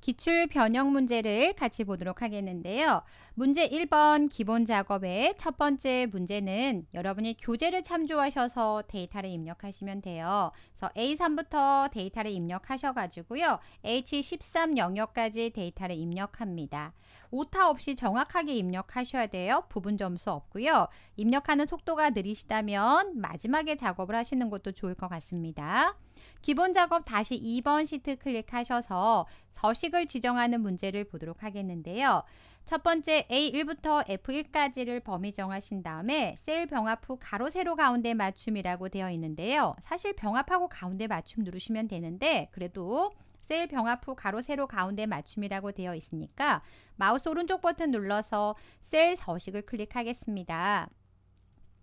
기출 변형 문제를 같이 보도록 하겠는데요. 문제 1번 기본 작업의 첫 번째 문제는 여러분이 교재를 참조하셔서 데이터를 입력하시면 돼요. 그래서 A3부터 데이터를 입력하셔가지고요. H13 영역까지 데이터를 입력합니다. 오타 없이 정확하게 입력하셔야 돼요. 부분 점수 없고요. 입력하는 속도가 느리시다면 마지막에 작업을 하시는 것도 좋을 것 같습니다. 기본 작업 다시 2번 시트 클릭하셔서 서식을 지정하는 문제를 보도록 하겠는데요. 첫 번째 A1부터 F1까지를 범위 정하신 다음에 셀 병합 후 가로 세로 가운데 맞춤이라고 되어 있는데요. 사실 병합하고 가운데 맞춤 누르시면 되는데 그래도 셀 병합 후 가로 세로 가운데 맞춤이라고 되어 있으니까 마우스 오른쪽 버튼 눌러서 셀 서식을 클릭하겠습니다.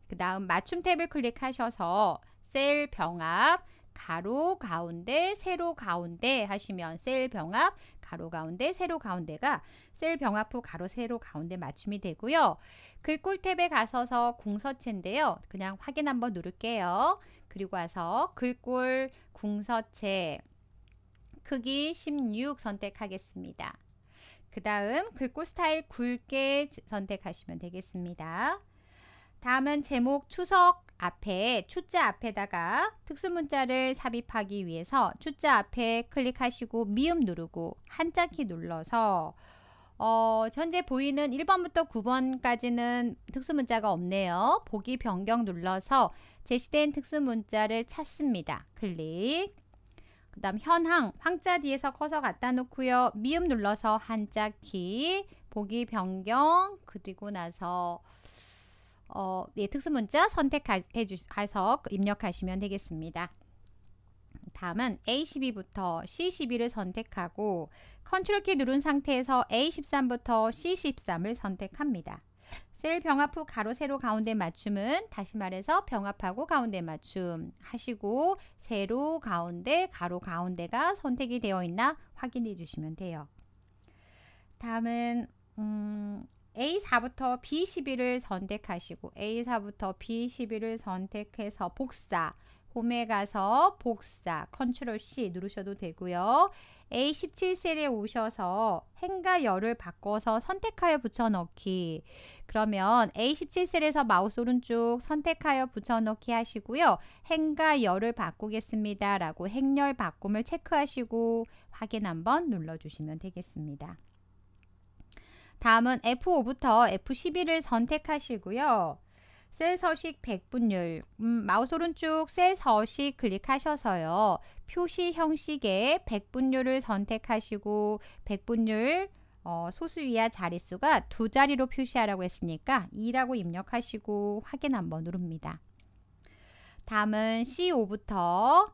그 다음 맞춤 탭을 클릭하셔서 셀 병합 가로 가운데 세로 가운데 하시면 셀 병합 가로 가운데 세로 가운데가 셀 병합 후 가로 세로 가운데 맞춤이 되고요. 글꼴탭에 가서서 궁서체인데요. 그냥 확인 한번 누를게요. 그리고 와서 글꼴 궁서체 크기 16 선택하겠습니다. 그 다음 글꼴 스타일 굵게 선택하시면 되겠습니다. 다음은 제목 추석 앞에 추자 앞에다가 특수문자를 삽입하기 위해서 추자 앞에 클릭하시고 미음 누르고 한자키 눌러서 어, 현재 보이는 1번부터 9번까지는 특수문자가 없네요. 보기 변경 눌러서 제시된 특수문자를 찾습니다. 클릭 그 다음 현황 황자 뒤에서 커서 갖다 놓고요. 미음 눌러서 한자키 보기 변경 그리고 나서 어, 예, 특수문자 선택해서 입력하시면 되겠습니다. 다음은 A12부터 C12를 선택하고 컨트롤 키 누른 상태에서 A13부터 C13을 선택합니다. 셀 병합 후 가로 세로 가운데 맞춤은 다시 말해서 병합하고 가운데 맞춤 하시고 세로 가운데 가로 가운데가 선택이 되어 있나 확인해 주시면 돼요. 다음은 음, A4부터 B11을 선택하시고 A4부터 B11을 선택해서 복사 홈에 가서 복사 컨트롤 C 누르셔도 되고요. A17셀에 오셔서 행과 열을 바꿔서 선택하여 붙여넣기 그러면 A17셀에서 마우스 오른쪽 선택하여 붙여넣기 하시고요. 행과 열을 바꾸겠습니다. 라고 행렬 바꿈을 체크하시고 확인 한번 눌러주시면 되겠습니다. 다음은 F5부터 F11을 선택하시고요. 셀 서식 백분율, 음, 마우스 오른쪽 셀 서식 클릭하셔서요. 표시 형식의 백분율을 선택하시고 백분율 어, 소수 이하 자릿수가 두 자리로 표시하라고 했으니까 2라고 입력하시고 확인 한번 누릅니다. 다음은 C5부터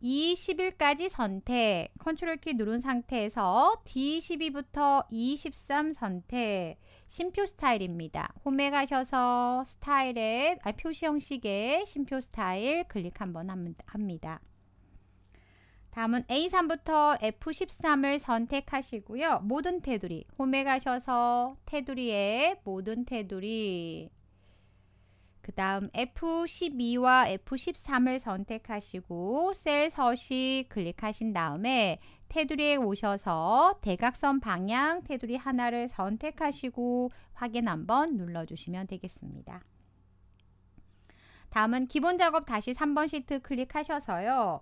e 1일까지 선택, 컨트롤 키 누른 상태에서 D12부터 E13 선택, 심표 스타일입니다. 홈에 가셔서 스타일에, 아, 표시 형식의 심표 스타일 클릭 한번 합니다. 다음은 A3부터 F13을 선택하시고요. 모든 테두리, 홈에 가셔서 테두리에 모든 테두리, 그 다음 F12와 F13을 선택하시고 셀 서식 클릭하신 다음에 테두리에 오셔서 대각선 방향 테두리 하나를 선택하시고 확인 한번 눌러주시면 되겠습니다. 다음은 기본 작업 다시 3번 시트 클릭하셔서요.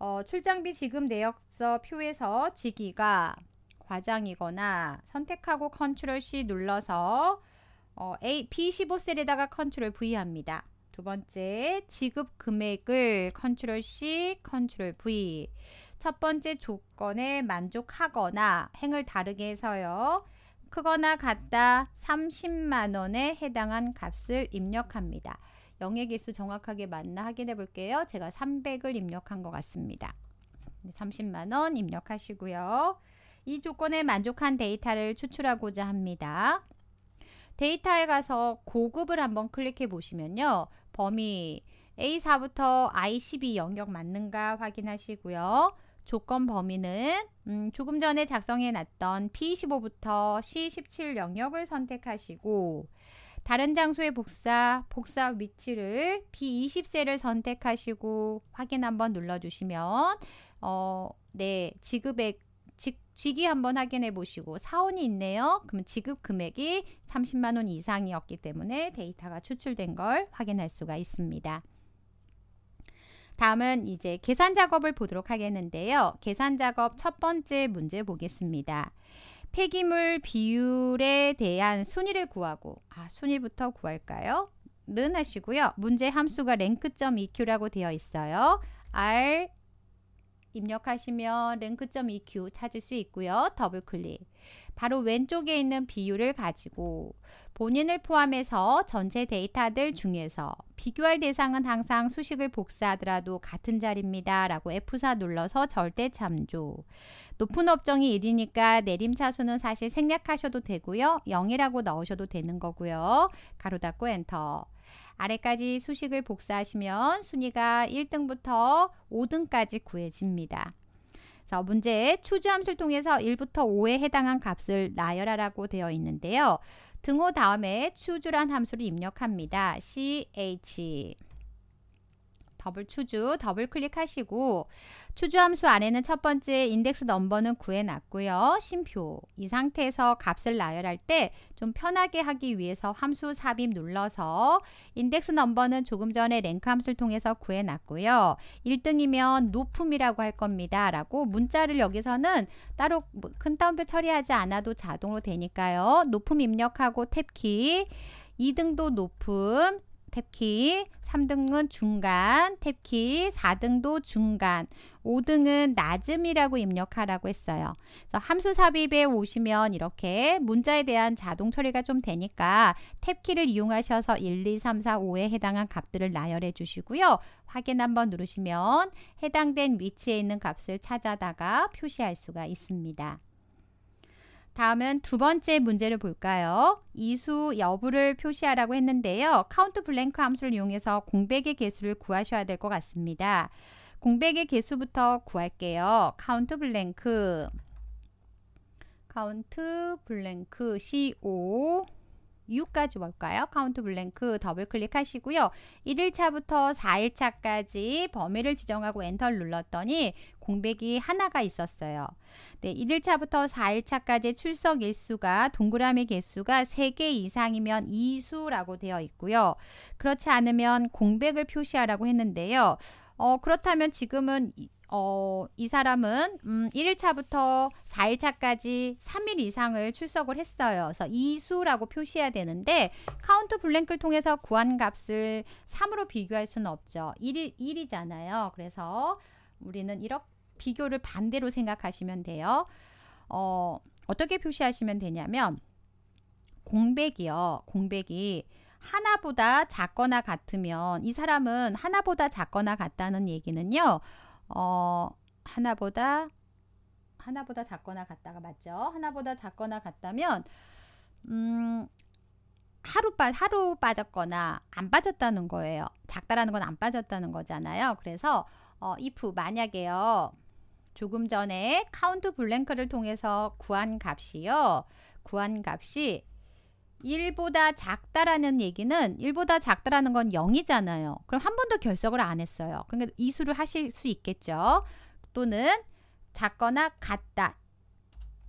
어, 출장비 지급 내역서 표에서 지기가 과장이거나 선택하고 컨트롤 C 눌러서 어, A, B15셀에다가 컨트롤 V 합니다. 두 번째, 지급 금액을 컨트롤 C, 컨트롤 V. 첫 번째 조건에 만족하거나 행을 다르게 해서요. 크거나 같다 30만원에 해당한 값을 입력합니다. 영액일수 정확하게 맞나 확인해 볼게요. 제가 300을 입력한 것 같습니다. 30만원 입력하시고요. 이 조건에 만족한 데이터를 추출하고자 합니다. 데이터에 가서 고급을 한번 클릭해 보시면요. 범위 A4부터 I12 영역 맞는가 확인하시고요. 조건 범위는 음, 조금 전에 작성해 놨던 P15부터 C17 영역을 선택하시고 다른 장소의 복사, 복사 위치를 P20셀을 선택하시고 확인 한번 눌러주시면 어, 네, 지급액 쥐기 한번 확인해 보시고 사원이 있네요. 그럼 지급 금액이 30만 원 이상이었기 때문에 데이터가 추출된 걸 확인할 수가 있습니다. 다음은 이제 계산 작업을 보도록 하겠는데요. 계산 작업 첫 번째 문제 보겠습니다. 폐기물 비율에 대한 순위를 구하고 아 순위부터 구할까요? 는 하시고요. 문제 함수가 랭크.eq라고 되어 있어요. R, 입력하시면 랭크.eq 찾을 수 있고요. 더블 클릭. 바로 왼쪽에 있는 비율을 가지고 본인을 포함해서 전체 데이터들 중에서 비교할 대상은 항상 수식을 복사하더라도 같은 자리입니다. 라고 F4 눌러서 절대 참조. 높은 업종이 1이니까 내림차수는 사실 생략하셔도 되고요. 0이라고 넣으셔도 되는 거고요. 가로 닫고 엔터. 아래까지 수식을 복사하시면 순위가 1등부터 5등까지 구해집니다. 자, 문제에 추주 함수를 통해서 1부터 5에 해당한 값을 나열하라고 되어 있는데요. 등호 다음에 추주란 함수를 입력합니다. ch 더블 추주, 더블 클릭하시고 추주 함수 안에는 첫 번째 인덱스 넘버는 구해놨고요. 심표. 이 상태에서 값을 나열할 때 좀 편하게 하기 위해서 함수 삽입 눌러서 인덱스 넘버는 조금 전에 랭크 함수를 통해서 구해놨고요. 1등이면 높음이라고 할 겁니다. 라고 문자를 여기서는 따로 뭐 큰 따옴표 처리하지 않아도 자동으로 되니까요. 높음 입력하고 탭키 2등도 높음, 탭키, 3등은 중간, 탭키, 4등도 중간, 5등은 낮음이라고 입력하라고 했어요. 그래서 함수 삽입에 오시면 이렇게 문자에 대한 자동 처리가 좀 되니까 탭키를 이용하셔서 1, 2, 3, 4, 5에 해당한 값들을 나열해 주시고요. 확인 한번 누르시면 해당된 위치에 있는 값을 찾아다가 표시할 수가 있습니다. 다음은 두 번째 문제를 볼까요? 이수 여부를 표시하라고 했는데요. 카운트 블랭크 함수를 이용해서 공백의 개수를 구하셔야 될 것 같습니다. 공백의 개수부터 구할게요. 카운트 블랭크 카운트 블랭크 CO U까지 뭘까요? 카운트 블랭크 더블 클릭하시고요. 1일차부터 4일차까지 범위를 지정하고 엔터를 눌렀더니 공백이 하나가 있었어요. 네, 1일차부터 4일차까지 출석 일수가 동그라미 개수가 3개 이상이면 2수라고 되어 있고요. 그렇지 않으면 공백을 표시하라고 했는데요. 어, 그렇다면 지금은 어, 이 사람은 음, 1일차부터 4일차까지 3일 이상을 출석을 했어요. 그래서 2수라고 표시해야 되는데 카운트 블랭크를 통해서 구한 값을 3으로 비교할 수는 없죠. 1이, 1이잖아요. 그래서 우리는 이렇게 비교를 반대로 생각하시면 돼요. 어, 어떻게 표시하시면 되냐면 공백이요. 공백이 하나보다 작거나 같으면 이 사람은 하나보다 작거나 같다는 얘기는요. 어, 하나보다 하나보다 작거나 같다가 맞죠? 하나보다 작거나 같다면 음, 하루 빠 하루 빠졌거나 안 빠졌다는 거예요. 작다라는 건 안 빠졌다는 거잖아요. 그래서 어, if 만약에요. 조금 전에 카운트 블랭크를 통해서 구한 값이요. 구한 값이 1보다 작다라는 얘기는 1보다 작다라는 건 0이잖아요. 그럼 한 번도 결석을 안 했어요. 그러니까 이수를 하실 수 있겠죠. 또는 작거나 같다.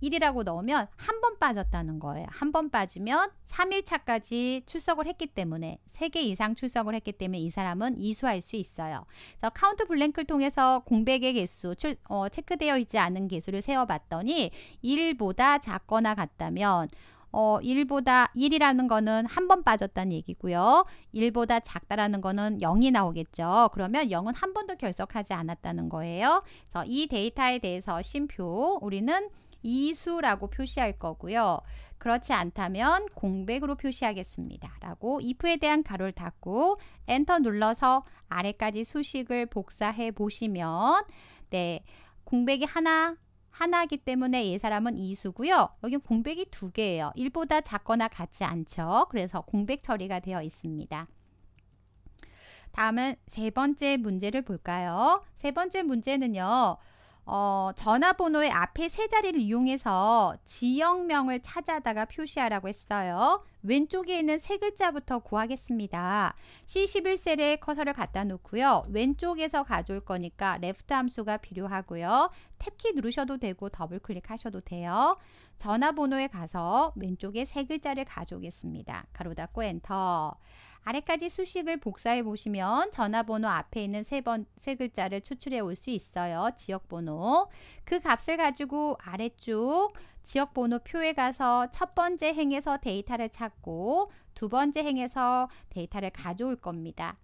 1이라고 넣으면 한 번 빠졌다는 거예요. 한 번 빠지면 3일차까지 출석을 했기 때문에 3개 이상 출석을 했기 때문에 이 사람은 이수할 수 있어요. 그래서 카운트 블랭크를 통해서 공백의 개수, 출, 어, 체크되어 있지 않은 개수를 세어봤더니 1보다 작거나 같다면 어, 1보다 1이라는 거는 한 번 빠졌다는 얘기고요. 1보다 작다라는 거는 0이 나오겠죠. 그러면 0은 한 번도 결석하지 않았다는 거예요. 그래서 이 데이터에 대해서 쉼표 우리는 이수라고 표시할 거고요. 그렇지 않다면 공백으로 표시하겠습니다. 라고 if에 대한 가로를 닫고 엔터 눌러서 아래까지 수식을 복사해 보시면 네 공백이 하나 하나이기 때문에 이 사람은 이수고요. 여기 공백이 두 개예요. 1보다 작거나 같지 않죠. 그래서 공백 처리가 되어 있습니다. 다음은 세 번째 문제를 볼까요? 세 번째 문제는요. 어, 전화번호의 앞에 세 자리를 이용해서 지역명을 찾아다가 표시하라고 했어요. 왼쪽에 있는 세 글자부터 구하겠습니다. C11셀에 커서를 갖다 놓고요. 왼쪽에서 가져올 거니까 레프트 함수가 필요하고요. 탭키 누르셔도 되고 더블 클릭하셔도 돼요. 전화번호에 가서 왼쪽에 세 글자를 가져오겠습니다. 가로 닫고 엔터. 아래까지 수식을 복사해 보시면 전화번호 앞에 있는 세, 번, 세 글자를 추출해 올 수 있어요. 지역번호. 그 값을 가지고 아래쪽 지역 번호표에 가서 첫 번째 행에서 데이터를 찾고 두 번째 행에서 데이터를 가져올 겁니다.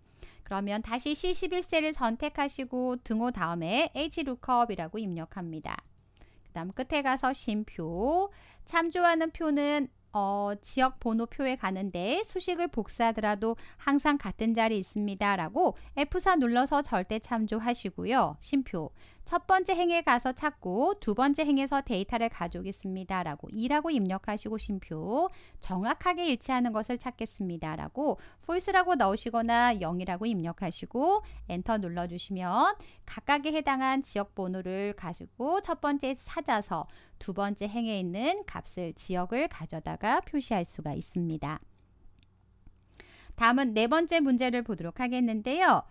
그러면 다시 C11셀을 선택하시고 등호 다음에 HLOOKUP이라고 입력합니다. 그 다음 끝에 가서 쉼표, 참조하는 표는 어, 지역 번호표에 가는데 수식을 복사하더라도 항상 같은 자리 있습니다. 라고 F4 눌러서 절대 참조하시고요. 쉼표 첫 번째 행에 가서 찾고 두 번째 행에서 데이터를 가져오겠습니다. 라고 2라고 입력하시고 쉼표 정확하게 일치하는 것을 찾겠습니다. 라고 false라고 넣으시거나 0이라고 입력하시고 엔터 눌러주시면 각각에 해당한 지역 번호를 가지고 첫 번째 찾아서 두 번째 행에 있는 값을 지역을 가져다가 표시할 수가 있습니다. 다음은 네 번째 문제를 보도록 하겠는데요.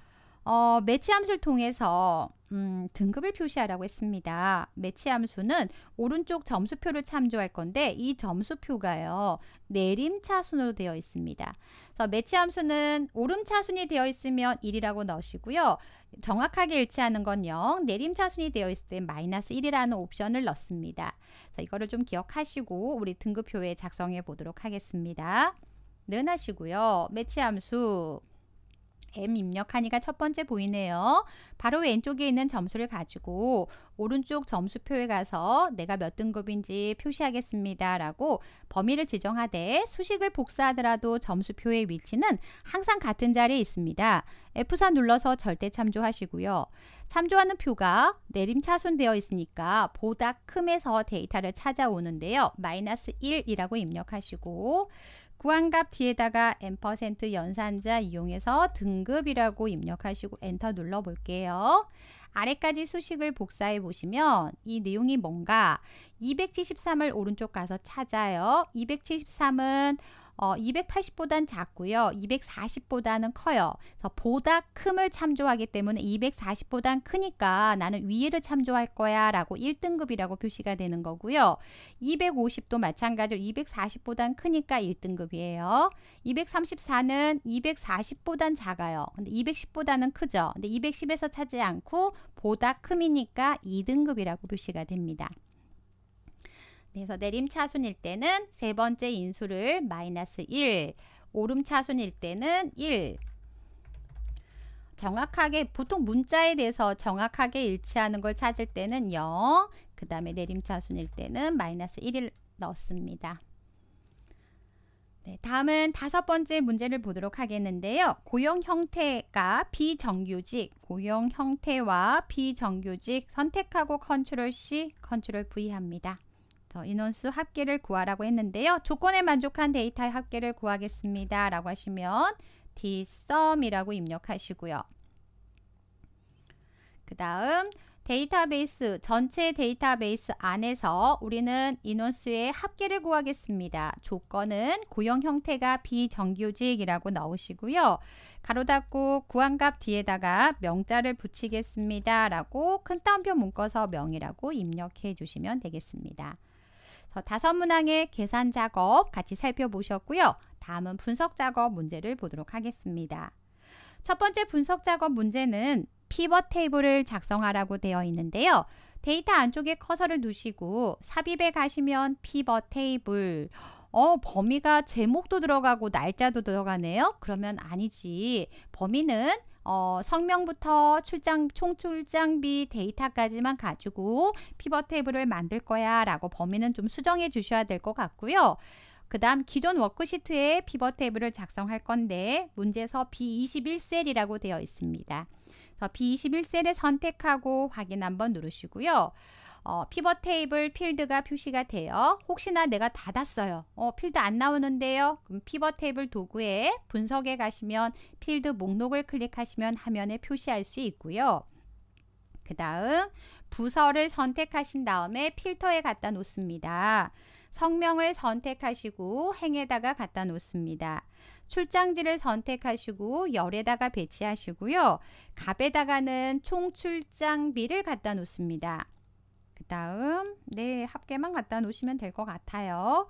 어, 매치 함수를 통해서 음, 등급을 표시하라고 했습니다. 매치 함수는 오른쪽 점수표를 참조할 건데 이 점수표가요. 내림차순으로 되어 있습니다. 그래서 매치 함수는 오름차순이 되어 있으면 1이라고 넣으시고요. 정확하게 일치하는 건 0, 내림차순이 되어 있을 때 마이너스 1이라는 옵션을 넣습니다. 자, 이거를 좀 기억하시고 우리 등급표에 작성해 보도록 하겠습니다. 는 하시고요. 매치 함수 M 입력하니까 첫 번째 보이네요. 바로 왼쪽에 있는 점수를 가지고 오른쪽 점수표에 가서 내가 몇 등급인지 표시하겠습니다. 라고 범위를 지정하되 수식을 복사하더라도 점수표의 위치는 항상 같은 자리에 있습니다. F4 눌러서 절대 참조하시고요. 참조하는 표가 내림차순되어 있으니까 보다 큼에서 데이터를 찾아오는데요. 마이너스 1이라고 입력하시고 구한값 뒤에다가 n% 연산자 이용해서 등급이라고 입력하시고 엔터 눌러 볼게요. 아래까지 수식을 복사해 보시면 이 내용이 뭔가 273을 오른쪽 가서 찾아요. 273은 어, 2 8 0보다는 작고요. 240보다는 커요. 그래서 보다 큼을 참조하기 때문에 2 4 0보다는 크니까 나는 위에를 참조할 거야 라고 1등급이라고 표시가 되는 거고요. 250도 마찬가지로 2 4 0보다는 크니까 1등급이에요. 234는 240보단 작아요. 근데 210보다는 크죠. 근데 210에서 차지 않고 보다 큼이니까 2등급이라고 표시가 됩니다. 그래서 내림차순일 때는 세 번째 인수를 마이너스 1, 오름차순일 때는 1. 정확하게 보통 문자에 대해서 정확하게 일치하는 걸 찾을 때는 0, 그 다음에 내림차순일 때는 마이너스 1을 넣습니다. 네, 다음은 다섯 번째 문제를 보도록 하겠는데요. 고용 형태가 비정규직, 고용 형태와 비정규직 선택하고 컨트롤 C, 컨트롤 V 합니다. 인원수 합계를 구하라고 했는데요. 조건에 만족한 데이터의 합계를 구하겠습니다. 라고 하시면 dsum이라고 입력하시고요. 그 다음 데이터베이스 전체 데이터베이스 안에서 우리는 인원수의 합계를 구하겠습니다. 조건은 고용 형태가 비정규직이라고 넣으시고요. 가로 닫고 구한값 뒤에다가 명자를 붙이겠습니다. 라고 큰 따옴표 묶어서 명이라고 입력해 주시면 되겠습니다. 다섯 문항의 계산 작업 같이 살펴보셨고요. 다음은 분석 작업 문제를 보도록 하겠습니다. 첫 번째 분석 작업 문제는 피벗 테이블을 작성하라고 되어 있는데요. 데이터 안쪽에 커서를 두시고 삽입에 가시면 피벗 테이블 어, 범위가 제목도 들어가고 날짜도 들어가네요? 그러면 아니지. 범위는 어, 성명부터 출장, 총출장비 데이터까지만 가지고 피벗 테이블을 만들 거야 라고 범위는 좀 수정해 주셔야 될 것 같고요. 그 다음 기존 워크시트에 피벗 테이블을 작성할 건데 문제서 B21셀이라고 되어 있습니다. B21셀을 선택하고 확인 한번 누르시고요. 어, 피벗 테이블 필드가 표시가 돼요. 혹시나 내가 닫았어요. 어, 필드 안 나오는데요. 그럼 피벗 테이블 도구에 분석에 가시면 필드 목록을 클릭하시면 화면에 표시할 수 있고요. 그 다음 부서를 선택하신 다음에 필터에 갖다 놓습니다. 성명을 선택하시고 행에다가 갖다 놓습니다. 출장지를 선택하시고 열에다가 배치하시고요. 갑에다가는 총출장비를 갖다 놓습니다. 다음 네 합계만 갖다 놓으시면 될 것 같아요.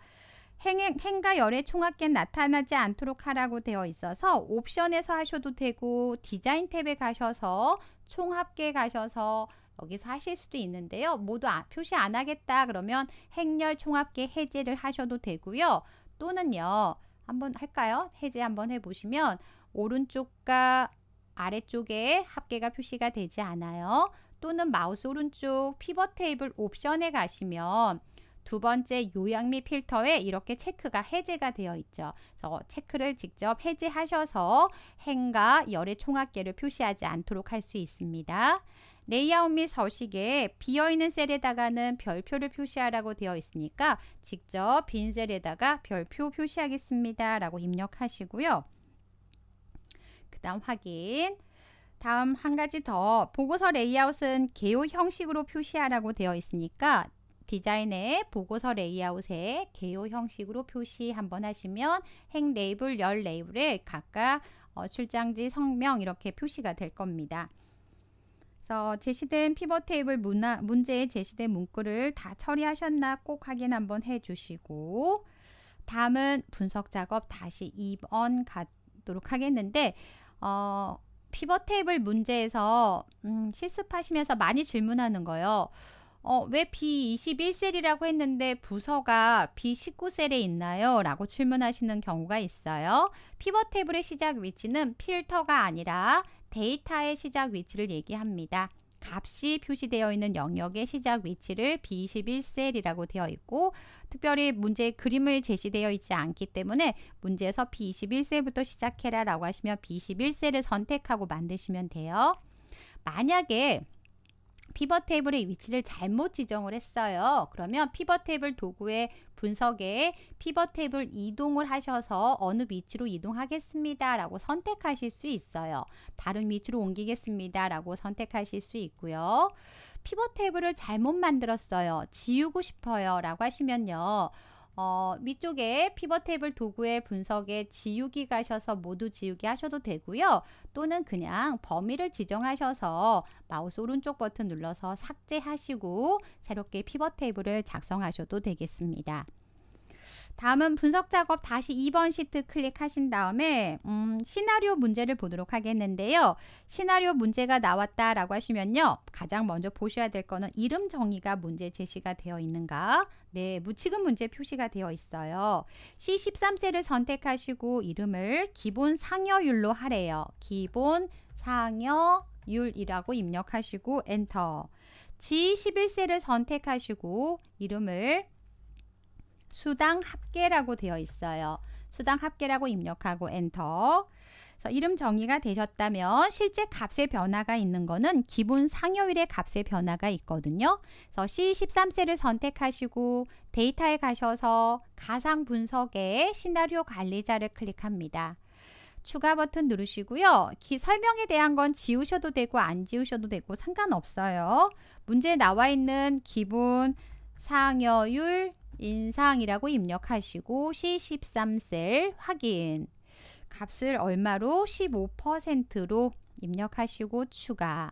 행, 행과 열의 총합계 나타나지 않도록 하라고 되어 있어서 옵션에서 하셔도 되고 디자인 탭에 가셔서 총합계 가셔서 여기서 하실 수도 있는데요. 모두 아, 표시 안 하겠다 그러면 행열 총합계 해제를 하셔도 되고요. 또는요. 한번 할까요? 해제 한번 해보시면 오른쪽과 아래쪽에 합계가 표시가 되지 않아요. 또는 마우스 오른쪽 피벗 테이블 옵션에 가시면 두 번째 요약 및 필터에 이렇게 체크가 해제가 되어 있죠. 그래서 체크를 직접 해제하셔서 행과 열의 총합계를 표시하지 않도록 할 수 있습니다. 레이아웃 및 서식에 비어있는 셀에다가는 별표를 표시하라고 되어 있으니까 직접 빈 셀에다가 별표 표시하겠습니다. 라고 입력하시고요. 그 다음 확인. 다음 한 가지 더 보고서 레이아웃은 개요 형식으로 표시하라고 되어 있으니까 디자인의 보고서 레이아웃에 개요 형식으로 표시 한번 하시면 행 레이블, 열 레이블에 각각 어, 출장지 성명 이렇게 표시가 될 겁니다. 그래서 제시된 피벗 테이블 문화, 문제에 제시된 문구를 다 처리하셨나 꼭 확인 한번 해주시고 다음은 분석 작업 다시 2번 가도록 하겠는데 어, 피벗 테이블 문제에서 음, 실습하시면서 많이 질문하는 거요. 예 어, 왜 B21셀이라고 했는데 부서가 B19셀에 있나요? 라고 질문하시는 경우가 있어요. 피벗 테이블의 시작 위치는 필터가 아니라 데이터의 시작 위치를 얘기합니다. 값이 표시되어 있는 영역의 시작 위치를 B21셀이라고 되어 있고 특별히 문제 그림을 제시되어 있지 않기 때문에 문제에서 B21셀부터 시작해라 라고 하시면 B21셀을 선택하고 만드시면 돼요. 만약에 피벗 테이블의 위치를 잘못 지정을 했어요. 그러면 피벗 테이블 도구의 분석에 피벗 테이블 이동을 하셔서 어느 위치로 이동하겠습니다. 라고 선택하실 수 있어요. 다른 위치로 옮기겠습니다. 라고 선택하실 수 있고요. 피벗 테이블을 잘못 만들었어요. 지우고 싶어요. 라고 하시면요. 어, 위쪽에 피벗 테이블 도구의 분석에 지우기 가셔서 모두 지우기 하셔도 되고요. 또는 그냥 범위를 지정하셔서 마우스 오른쪽 버튼 눌러서 삭제하시고 새롭게 피벗 테이블을 작성하셔도 되겠습니다. 다음은 분석 작업 다시 2번 시트 클릭하신 다음에 음, 시나리오 문제를 보도록 하겠는데요. 시나리오 문제가 나왔다라고 하시면요. 가장 먼저 보셔야 될 거는 이름 정의가 문제 제시가 되어 있는가? 네, 무치금 문제 표시가 되어 있어요. c 1 3세를 선택하시고 이름을 기본 상여율로 하래요. 기본 상여율이라고 입력하시고 엔터. g 1 1세를 선택하시고 이름을 수당 합계라고 되어 있어요. 수당 합계라고 입력하고 엔터. 그래서 이름 정의가 되셨다면 실제 값의 변화가 있는 거는 기본 상여일의 값의 변화가 있거든요. 그래서 C13셀을 선택하시고 데이터에 가셔서 가상 분석에 시나리오 관리자를 클릭합니다. 추가 버튼 누르시고요. 기 설명에 대한 건 지우셔도 되고 안 지우셔도 되고 상관없어요. 문제에 나와 있는 기본 상여율 인상이라고 입력하시고 C13셀 확인. 값을 얼마로 15%로 입력하시고 추가.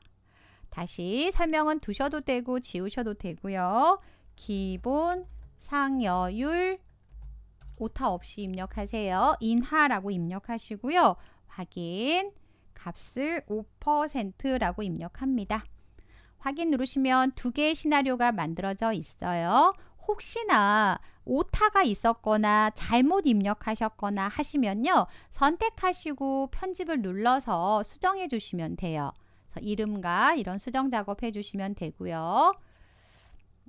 다시 설명은 두셔도 되고 지우셔도 되고요. 기본 상여율 오타 없이 입력하세요. 인하라고 입력하시고요. 확인 값을 5%라고 입력합니다. 확인 누르시면 두 개의 시나리오가 만들어져 있어요. 혹시나 오타가 있었거나 잘못 입력하셨거나 하시면요. 선택하시고 편집을 눌러서 수정해 주시면 돼요. 이름과 이런 수정 작업 해주시면 되고요.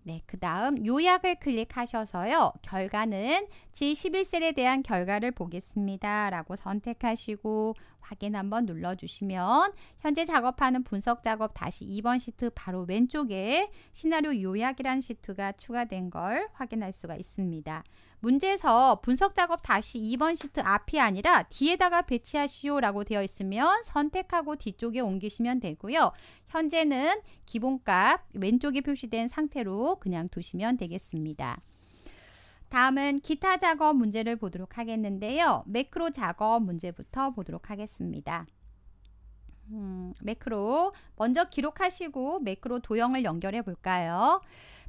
네, 그 다음 요약을 클릭하셔서요. 결과는 g 1 1셀에 대한 결과를 보겠습니다. 라고 선택하시고 확인 한번 눌러주시면 현재 작업하는 분석 작업 다시 2번 시트 바로 왼쪽에 시나리오 요약이란 시트가 추가된 걸 확인할 수가 있습니다. 문제에서 분석 작업 다시 2번 시트 앞이 아니라 뒤에다가 배치하시오 라고 되어 있으면 선택하고 뒤쪽에 옮기시면 되고요. 현재는 기본값 왼쪽에 표시된 상태로 그냥 두시면 되겠습니다. 다음은 기타 작업 문제를 보도록 하겠는데요. 매크로 작업 문제부터 보도록 하겠습니다. 음, 매크로 먼저 기록하시고 매크로 도형을 연결해 볼까요?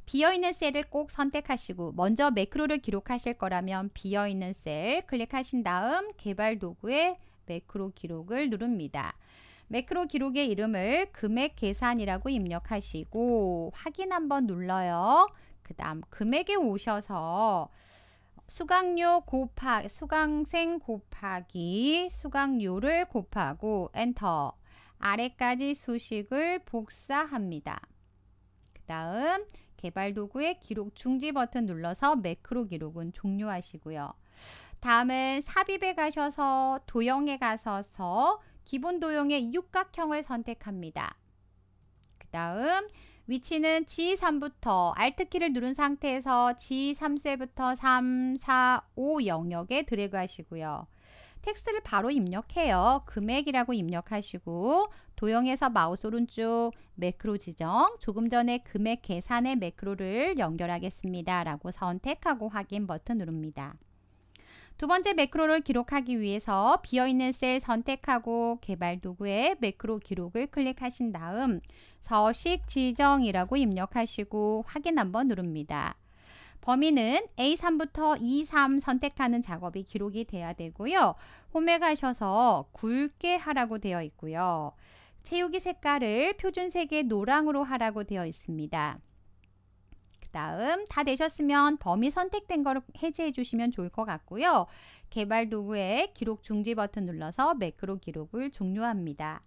비어있는 셀을 꼭 선택하시고 먼저 매크로를 기록하실 거라면 비어있는 셀 클릭하신 다음 개발 도구에 매크로 기록을 누릅니다. 매크로 기록의 이름을 금액 계산이라고 입력하시고 확인 한번 눌러요. 그 다음 금액에 오셔서 수강료 곱하기 수강생 곱하기 수강료를 곱하고 엔터 아래까지 수식을 복사합니다. 그 다음 개발 도구의 기록 중지 버튼 눌러서 매크로 기록은 종료하시고요. 다음은 삽입에 가셔서 도형에 가서서 기본 도형의 육각형을 선택합니다. 그 다음 위치는 G3부터 Alt키를 누른 상태에서 G3셀부터 3, 4, 5 영역에 드래그 하시고요. 텍스트를 바로 입력해요. 금액이라고 입력하시고 도형에서 마우스 오른쪽 매크로 지정 조금 전에 금액 계산의 매크로를 연결하겠습니다. 라고 선택하고 확인 버튼 누릅니다. 두 번째 매크로를 기록하기 위해서 비어있는 셀 선택하고 개발 도구에 매크로 기록을 클릭하신 다음 서식 지정이라고 입력하시고 확인 한번 누릅니다. 범위는 A3부터 E3 선택하는 작업이 기록이 돼야 되고요. 홈에 가셔서 굵게 하라고 되어 있고요. 채우기 색깔을 표준색의 노랑으로 하라고 되어 있습니다. 그 다음 다 되셨으면 범위 선택된 걸 해제해 주시면 좋을 것 같고요. 개발 도구에 기록 중지 버튼 눌러서 매크로 기록을 종료합니다.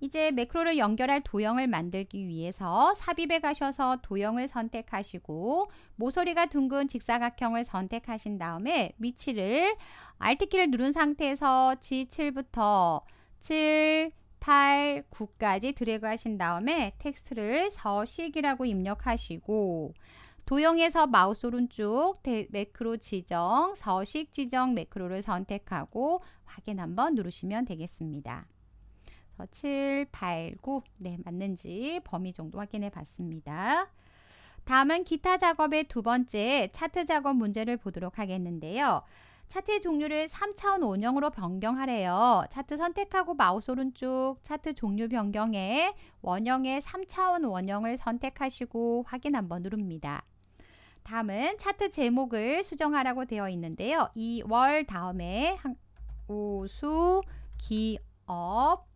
이제 매크로를 연결할 도형을 만들기 위해서 삽입에 가셔서 도형을 선택하시고 모서리가 둥근 직사각형을 선택하신 다음에 위치를 Alt키를 누른 상태에서 G7부터 7, 8, 9까지 드래그 하신 다음에 텍스트를 서식이라고 입력하시고 도형에서 마우스 오른쪽 매크로 지정, 서식 지정 매크로를 선택하고 확인 한번 누르시면 되겠습니다. 그래서 7, 8, 9. 네, 맞는지 범위 정도 확인해 봤습니다. 다음은 기타 작업의 두 번째 차트 작업 문제를 보도록 하겠는데요. 차트의 종류를 3차원 원형으로 변경하래요. 차트 선택하고 마우스 오른쪽 차트 종류 변경에 원형의 3차원 원형을 선택하시고 확인 한번 누릅니다. 다음은 차트 제목을 수정하라고 되어 있는데요. 2월 다음에 우수 기업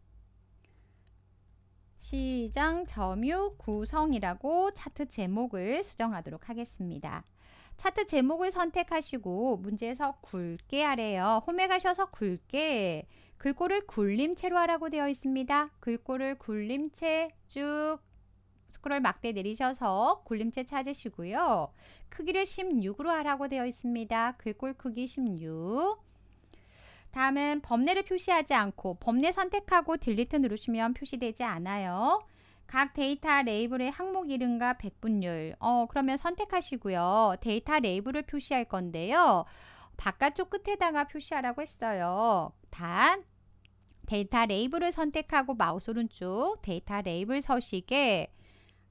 시장 점유 구성이라고 차트 제목을 수정하도록 하겠습니다. 차트 제목을 선택하시고 문제에서 굵게 하래요. 홈에 가셔서 굵게 글꼴을 굴림체로 하라고 되어 있습니다. 글꼴을 굴림체 쭉 스크롤 막대 내리셔서 굴림체 찾으시고요. 크기를 16으로 하라고 되어 있습니다. 글꼴 크기 16. 다음은 범례를 표시하지 않고 범례 선택하고 딜리트 누르시면 표시되지 않아요. 각 데이터 레이블의 항목 이름과 백분율 어 그러면 선택하시고요. 데이터 레이블을 표시할 건데요. 바깥쪽 끝에다가 표시하라고 했어요. 단 데이터 레이블을 선택하고 마우스 오른쪽 데이터 레이블 서식에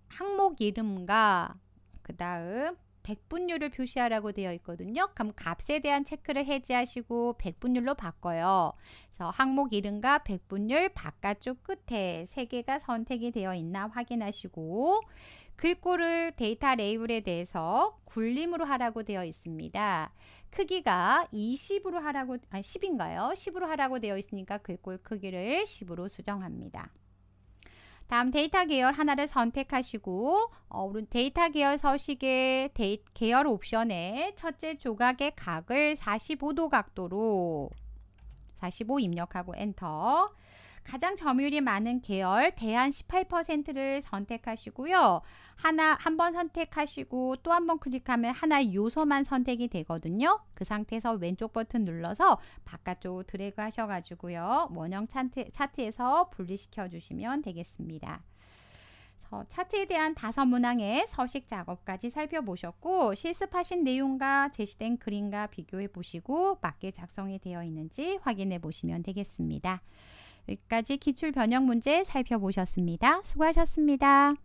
항목 이름과 그 다음 백분율을 표시하라고 되어 있거든요. 그럼 값에 대한 체크를 해제하시고 백분율로 바꿔요. 그래서 항목 이름과 백분율 바깥쪽 끝에 세 개가 선택이 되어 있나 확인하시고 글꼴을 데이터 레이블에 대해서 굴림으로 하라고 되어 있습니다. 크기가 20으로 하라고 아 10인가요? 10으로 하라고 되어 있으니까 글꼴 크기를 10으로 수정합니다. 다음 데이터 계열 하나를 선택하시고 어, 오른 데이터 계열 서식의 데이, 계열 옵션에 첫째 조각의 각을 45도 각도로 45 입력하고 엔터 가장 점유율이 많은 계열 대한 18%를 선택하시고요. 하나 한번 선택하시고 또 한번 클릭하면 하나의 요소만 선택이 되거든요. 그 상태에서 왼쪽 버튼 눌러서 바깥쪽으로 드래그 하셔가지고요. 원형 차트, 차트에서 분리시켜 주시면 되겠습니다. 차트에 대한 다섯 문항의 서식 작업까지 살펴보셨고 실습하신 내용과 제시된 그림과 비교해 보시고 맞게 작성이 되어 있는지 확인해 보시면 되겠습니다. 여기까지 기출 변형 문제 살펴보셨습니다. 수고하셨습니다.